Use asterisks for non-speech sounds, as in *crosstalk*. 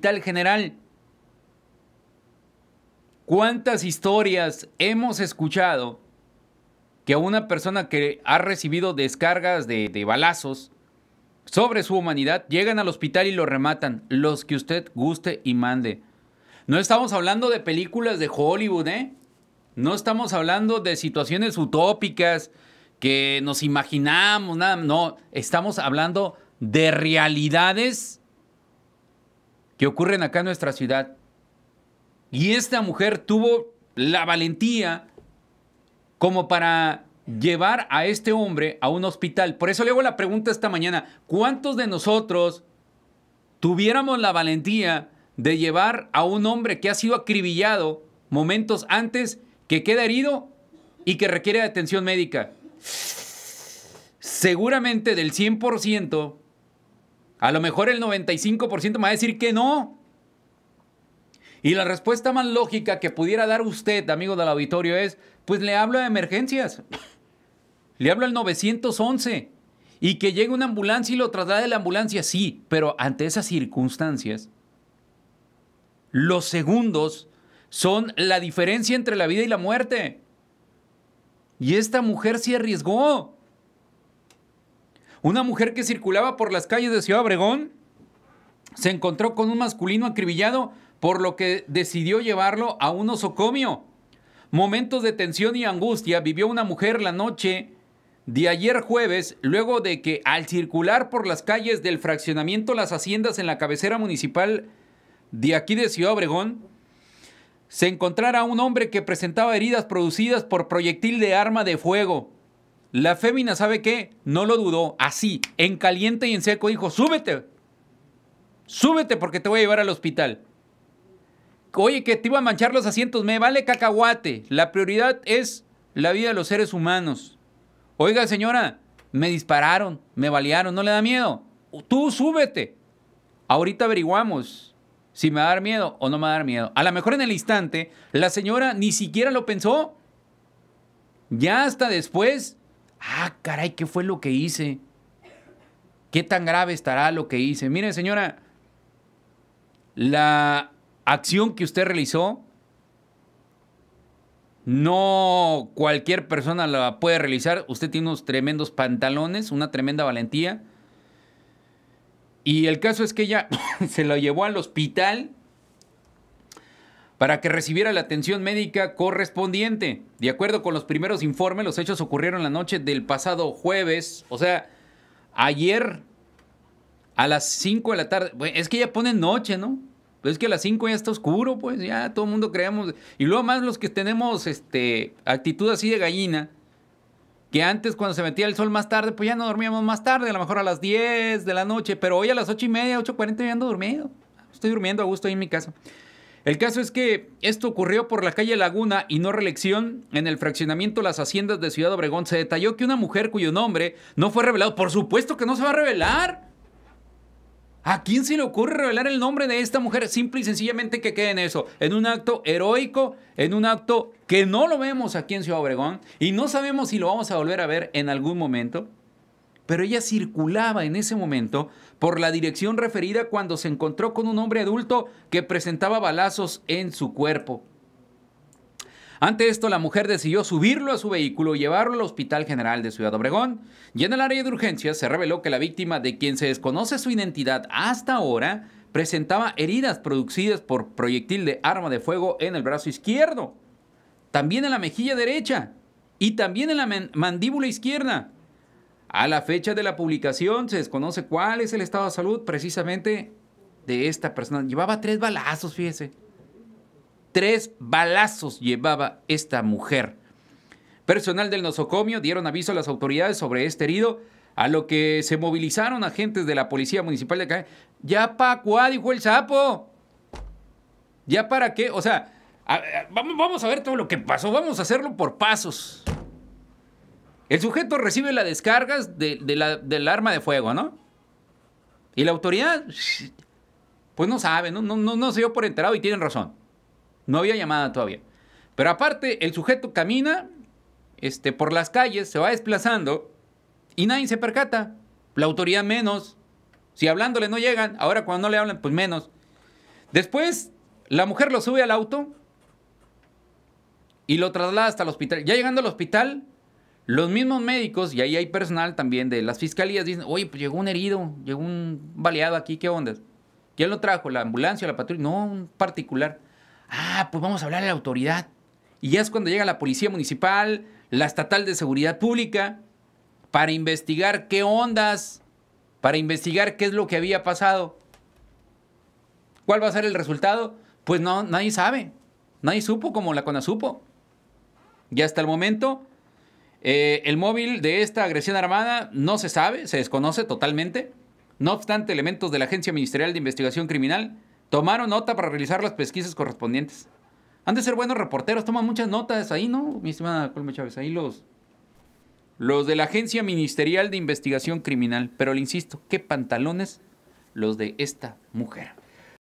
tal General, ¿cuántas historias hemos escuchado que una persona que ha recibido descargas de, de, balazos sobre su humanidad llegan al hospital y lo rematan? Los que usted guste y mande. No estamos hablando de películas de Hollywood, ¿eh? No estamos hablando de situaciones utópicas que nos imaginamos, nada. No, estamos hablando de realidades que ocurren acá en nuestra ciudad. Y esta mujer tuvo la valentía como para llevar a este hombre a un hospital. Por eso le hago la pregunta esta mañana, ¿cuántos de nosotros tuviéramos la valentía de llevar a un hombre que ha sido acribillado momentos antes, que queda herido y que requiere atención médica? Seguramente del 100%, a lo mejor el 95% me va a decir que no. Y la respuesta más lógica que pudiera dar usted, amigo del auditorio, es, pues le hablo de emergencias. le hablo al 911. Y que llegue una ambulancia y lo traslade la ambulancia, sí, pero ante esas circunstancias, los segundos son la diferencia entre la vida y la muerte. Y esta mujer se arriesgó. Una mujer que circulaba por las calles de Ciudad Obregón se encontró con un masculino acribillado, por lo que decidió llevarlo a un osocomio. Momentos de tensión y angustia vivió una mujer la noche de ayer jueves, luego de que al circular por las calles del fraccionamiento Las Haciendas en la cabecera municipal de aquí de Ciudad Obregón, se encontrara un hombre que presentaba heridas producidas por proyectil de arma de fuego. La fémina, ¿sabe qué? No lo dudó. Así, en caliente y en seco, dijo, súbete. Súbete porque te voy a llevar al hospital. Oye, que te iba a manchar los asientos, me vale cacahuate. La prioridad es la vida de los seres humanos. Oiga, señora, me dispararon, me balearon, ¿no le da miedo? Tú súbete. Ahorita averiguamos si me va a dar miedo o no me va a dar miedo. A lo mejor en el instante, la señora ni siquiera lo pensó. Ya hasta después Ah, caray, ¿qué fue lo que hice? ¿Qué tan grave estará lo que hice? Mire, señora, la acción que usted realizó, no cualquier persona la puede realizar. Usted tiene unos tremendos pantalones, una tremenda valentía. Y el caso es que ella *coughs* se lo llevó al hospital para que recibiera la atención médica correspondiente. De acuerdo con los primeros informes, los hechos ocurrieron la noche del pasado jueves, o sea, ayer a las 5 de la tarde. Pues, es que ya pone noche, ¿no? Pues es que a las 5 ya está oscuro, pues ya todo el mundo creemos. Y luego más los que tenemos este, actitud así de gallina, que antes cuando se metía el sol más tarde, pues ya no dormíamos más tarde, a lo mejor a las 10 de la noche, pero hoy a las 8 y media, 8.40 ya ando dormido. Estoy durmiendo a gusto ahí en mi casa. El caso es que esto ocurrió por la calle Laguna y no reelección en el fraccionamiento Las Haciendas de Ciudad Obregón. Se detalló que una mujer cuyo nombre no fue revelado, por supuesto que no se va a revelar. ¿A quién se le ocurre revelar el nombre de esta mujer? Simple y sencillamente que quede en eso, en un acto heroico, en un acto que no lo vemos aquí en Ciudad Obregón y no sabemos si lo vamos a volver a ver en algún momento pero ella circulaba en ese momento por la dirección referida cuando se encontró con un hombre adulto que presentaba balazos en su cuerpo. Ante esto, la mujer decidió subirlo a su vehículo y llevarlo al Hospital General de Ciudad Obregón. Y en el área de urgencias se reveló que la víctima, de quien se desconoce su identidad hasta ahora, presentaba heridas producidas por proyectil de arma de fuego en el brazo izquierdo, también en la mejilla derecha y también en la mandíbula izquierda. A la fecha de la publicación se desconoce cuál es el estado de salud precisamente de esta persona. Llevaba tres balazos, fíjese. Tres balazos llevaba esta mujer. Personal del nosocomio dieron aviso a las autoridades sobre este herido, a lo que se movilizaron agentes de la Policía Municipal de acá. Ya pa' cuá, dijo el sapo. ¿Ya para qué? O sea, vamos a ver todo lo que pasó. Vamos a hacerlo por pasos. El sujeto recibe las descargas de, del arma de fuego, ¿no? Y la autoridad, pues no sabe, no, no, no, no se dio por enterado y tienen razón. No había llamada todavía. Pero aparte, el sujeto camina este, por las calles, se va desplazando y nadie se percata. La autoridad menos. Si hablándole no llegan, ahora cuando no le hablan, pues menos. Después, la mujer lo sube al auto y lo traslada hasta el hospital. Ya llegando al hospital, los mismos médicos, y ahí hay personal también de las fiscalías, dicen, oye, pues llegó un herido, llegó un baleado aquí, ¿qué onda? ¿Quién lo trajo? ¿La ambulancia, la patrulla? No, un particular. Ah, pues vamos a hablar a la autoridad. Y ya es cuando llega la policía municipal, la estatal de seguridad pública, para investigar qué ondas, para investigar qué es lo que había pasado. ¿Cuál va a ser el resultado? Pues no, nadie sabe. Nadie supo como la supo Y hasta el momento, eh, el móvil de esta agresión armada no se sabe, se desconoce totalmente. No obstante, elementos de la Agencia Ministerial de Investigación Criminal tomaron nota para realizar las pesquisas correspondientes. Han de ser buenos reporteros, toman muchas notas ahí, ¿no? Mi estimada Chávez, ahí los, los de la Agencia Ministerial de Investigación Criminal. Pero le insisto, qué pantalones los de esta mujer.